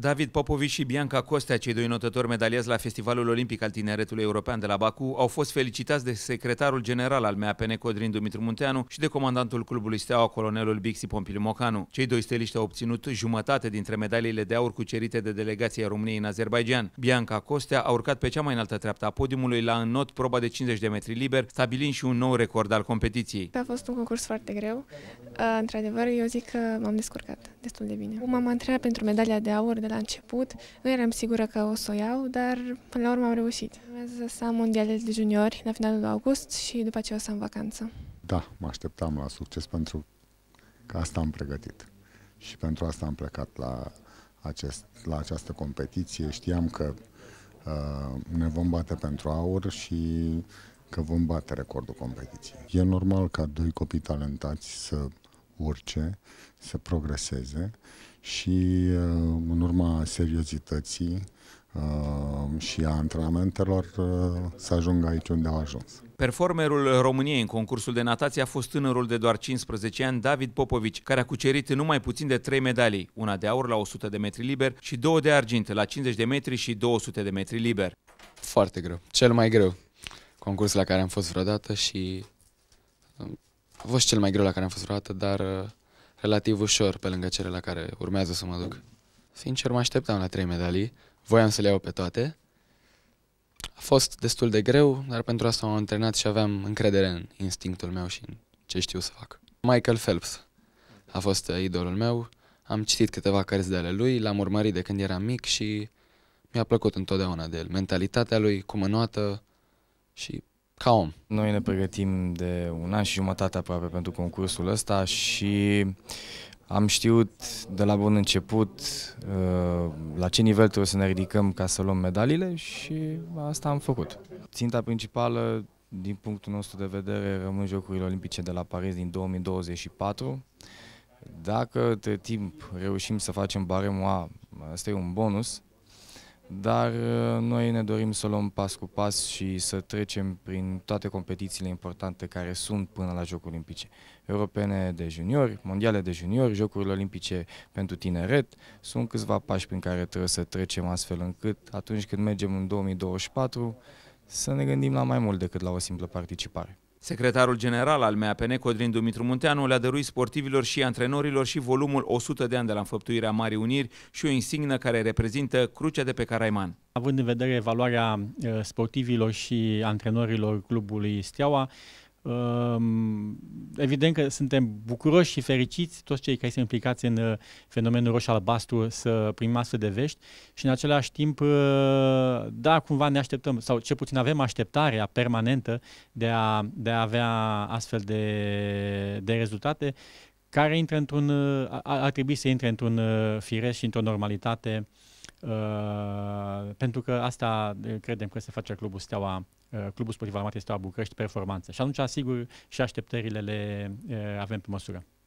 David Popovici și Bianca Costea, cei doi notători medaliați la Festivalul Olimpic al Tineretului European de la Baku, au fost felicitați de secretarul general al MAPN Codrin Dumitru Munteanu și de comandantul clubului Steaua, colonelul Bixi Pompili Mocanu. Cei doi steliști au obținut jumătate dintre medaliile de aur cucerite de delegația României în Azerbaijan. Bianca Costea a urcat pe cea mai înaltă treaptă a podiumului la înnot proba de 50 de metri liber, stabilind și un nou record al competiției. A fost un concurs foarte greu. Într-adevăr, eu zic că m-am descurcat destul de bine. M-am întrebat pentru medalia de aur de la început. Nu eram sigură că o să o iau, dar până la urmă am reușit. Urmează să am mondiale de juniori la finalul august și după aceea o să am vacanță. Da, mă așteptam la succes pentru că asta am pregătit. Și pentru asta am plecat la, acest, la această competiție. Știam că uh, ne vom bate pentru aur și că vom bate recordul competiției. E normal ca doi copii talentați să urce, să progreseze și uh, în urma seriozității uh, și a antrenamentelor uh, să ajungă aici unde au ajuns. Performerul României în concursul de natație a fost tânărul de doar 15 ani, David Popovici, care a cucerit numai puțin de 3 medalii, una de aur la 100 de metri liber și două de argint la 50 de metri și 200 de metri liber. Foarte greu, cel mai greu concurs la care am fost vreodată și a fost cel mai greu la care am fost vreodată, dar uh, relativ ușor pe lângă cele la care urmează să mă duc. Sincer, mă așteptam la trei medalii, voiam să le iau pe toate. A fost destul de greu, dar pentru asta m-am antrenat și aveam încredere în instinctul meu și în ce știu să fac. Michael Phelps a fost uh, idolul meu, am citit câteva cărți de ale lui, l-am urmărit de când eram mic și mi-a plăcut întotdeauna de el. Mentalitatea lui, cum înoată și ca om. Noi ne pregătim de un an și jumătate aproape pentru concursul ăsta și am știut de la bun început uh, la ce nivel trebuie să ne ridicăm ca să luăm medalile și asta am făcut. Ținta principală, din punctul nostru de vedere, rămân Jocurile Olimpice de la Paris din 2024. Dacă de timp reușim să facem baremul A, asta e un bonus, dar uh, noi ne dorim să luăm pas cu pas și să trecem prin toate competițiile importante care sunt până la Jocuri Olimpice. Europene de juniori, mondiale de juniori, Jocurile Olimpice pentru tineret, sunt câțiva pași prin care trebuie să trecem astfel încât atunci când mergem în 2024 să ne gândim la mai mult decât la o simplă participare. Secretarul general al MAPN, Codrin Dumitru Munteanu, le-a dăruit sportivilor și antrenorilor și volumul 100 de ani de la înfăptuirea Marii Uniri și o insignă care reprezintă crucea de pe Caraiman. Având în vedere valoarea eh, sportivilor și antrenorilor clubului Steaua, Ehm, evident că suntem bucuroși și fericiți toți cei care sunt implicați în uh, fenomenul roșu-albastru să primim astfel de vești și în același timp, uh, da, cumva ne așteptăm sau ce puțin avem așteptarea permanentă de a, de a avea astfel de, de rezultate care intră într-un, uh, ar trebui să intre într-un firesc și într-o normalitate uh, Uh, pentru că asta uh, credem că se face clubul Steaua, uh, clubul sportiv al Steaua București, performanță. Și atunci, asigur, și așteptările le uh, avem pe măsură.